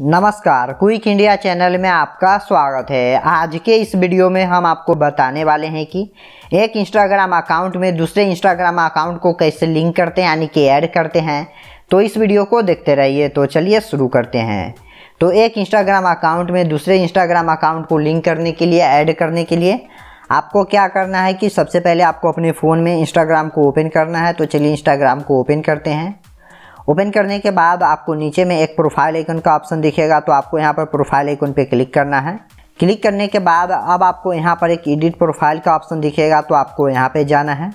नमस्कार quick India channel में आपका स्वागत है आज के इस वीडियो में हम आपको बताने वाले हैं कि एक इंस्टाग्राम अकाउंट में दूसरे इंस्टाग्राम अकाउंट को कैसे लिंक करते हैं यानी कि ऐड करते हैं तो इस वीडियो को देखते रहिए तो चलिए शुरू करते हैं तो एक इंस्टाग्राम अकाउंट में दूसरे इंस्टाग्राम अकाउंट को लिंक करने के लिए ऐड करने के लिए आपको क्या करना है कि सबसे पहले आपको अपने फ़ोन में इंस्टाग्राम को ओपन करना है तो चलिए इंस्टाग्राम को ओपन करते हैं ओपन करने के बाद आपको नीचे में एक प्रोफाइल आइकन का ऑप्शन दिखेगा तो आपको यहाँ पर प्रोफाइल आइकन पे क्लिक करना है क्लिक करने के बाद अब आपको यहाँ पर एक एडिट प्रोफाइल का ऑप्शन दिखेगा तो आपको यहाँ पे जाना है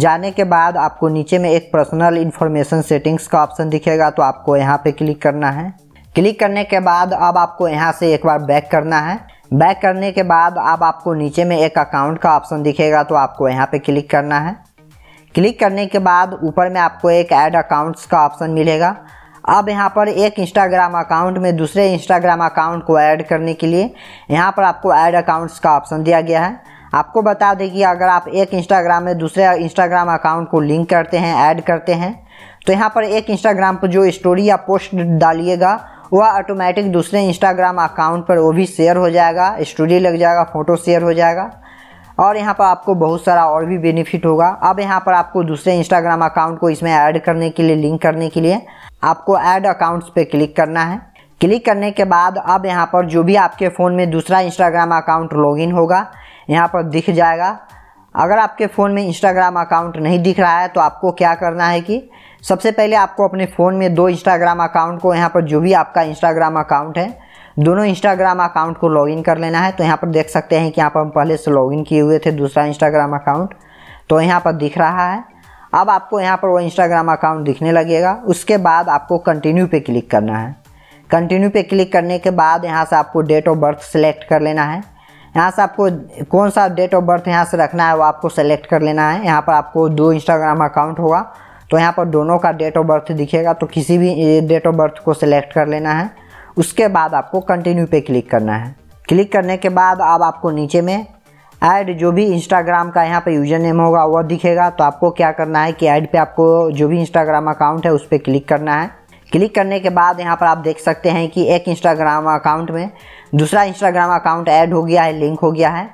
जाने के बाद आपको नीचे में एक पर्सनल इन्फॉर्मेशन सेटिंग्स का ऑप्शन दिखेगा तो आपको यहाँ पर क्लिक करना है क्लिक करने के बाद अब आपको यहाँ से एक बार बैक करना है बैक करने के बाद अब आपको नीचे में एक अकाउंट का ऑप्शन दिखेगा तो आपको यहाँ पर क्लिक करना है क्लिक करने के बाद ऊपर में आपको एक ऐड अकाउंट्स का ऑप्शन मिलेगा अब यहाँ पर एक इंस्टाग्राम अकाउंट में दूसरे इंस्टाग्राम अकाउंट को ऐड करने के लिए यहाँ पर आपको ऐड अकाउंट्स का ऑप्शन दिया गया है आपको बता दें कि अगर आप एक इंस्टाग्राम में दूसरे इंस्टाग्राम अकाउंट को लिंक करते हैं ऐड करते हैं तो यहाँ पर एक इंस्टाग्राम पर जो स्टोरी या पोस्ट डालिएगा वह ऑटोमेटिक दूसरे इंस्टाग्राम अकाउंट पर वो भी शेयर हो जाएगा स्टोरी लग जाएगा फ़ोटो शेयर हो जाएगा और यहाँ पर आपको बहुत सारा और भी बेनिफिट होगा अब यहाँ पर आपको दूसरे इंस्टाग्राम अकाउंट को इसमें ऐड करने के लिए लिंक करने के लिए आपको ऐड अकाउंट्स पे क्लिक करना है क्लिक करने के बाद अब यहाँ पर जो भी आपके फ़ोन में दूसरा इंस्टाग्राम अकाउंट लॉगिन होगा यहाँ पर दिख जाएगा अगर आपके फ़ोन में इंस्टाग्राम अकाउंट नहीं दिख रहा है तो आपको क्या करना है कि सबसे पहले आपको अपने फ़ोन में दो इंस्टाग्राम अकाउंट को यहाँ पर जो भी आपका इंस्टाग्राम अकाउंट है दोनों इंस्टाग्राम अकाउंट को लॉगिन कर लेना है तो यहाँ पर देख सकते हैं कि यहाँ पर हम पहले से लॉगिन किए हुए थे दूसरा इंस्टाग्राम अकाउंट तो यहाँ पर दिख रहा है अब आपको यहाँ पर वो इंस्टाग्राम अकाउंट दिखने लगेगा उसके बाद आपको कंटिन्यू पे क्लिक करना है कंटिन्यू पे क्लिक करने के बाद यहाँ से आपको डेट ऑफ बर्थ सेलेक्ट कर लेना है यहाँ से आपको कौन सा डेट ऑफ बर्थ यहाँ से रखना है वो आपको सेलेक्ट कर लेना है यहाँ पर आपको दो इंस्टाग्राम अकाउंट होगा तो यहाँ पर दोनों का डेट ऑफ बर्थ दिखेगा तो किसी भी डेट ऑफ बर्थ को सिलेक्ट कर लेना है उसके बाद आपको कंटिन्यू पे क्लिक करना है क्लिक करने के बाद अब आपको नीचे में ऐड जो भी इंस्टाग्राम का यहाँ पे यूजर नेम होगा वह दिखेगा तो आपको क्या करना है कि ऐड पे आपको जो भी इंस्टाग्राम अकाउंट है उस पर क्लिक करना है क्लिक करने के बाद यहाँ पर आप देख सकते हैं कि एक इंस्टाग्राम अकाउंट में दूसरा इंस्टाग्राम अकाउंट ऐड हो गया है लिंक हो गया है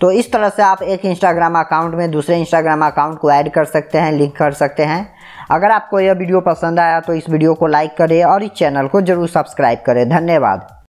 तो इस तरह से आप एक इंस्टाग्राम अकाउंट में दूसरे इंस्टाग्राम अकाउंट को ऐड कर सकते हैं लिंक कर सकते हैं अगर आपको यह वीडियो पसंद आया तो इस वीडियो को लाइक करें और इस चैनल को ज़रूर सब्सक्राइब करें धन्यवाद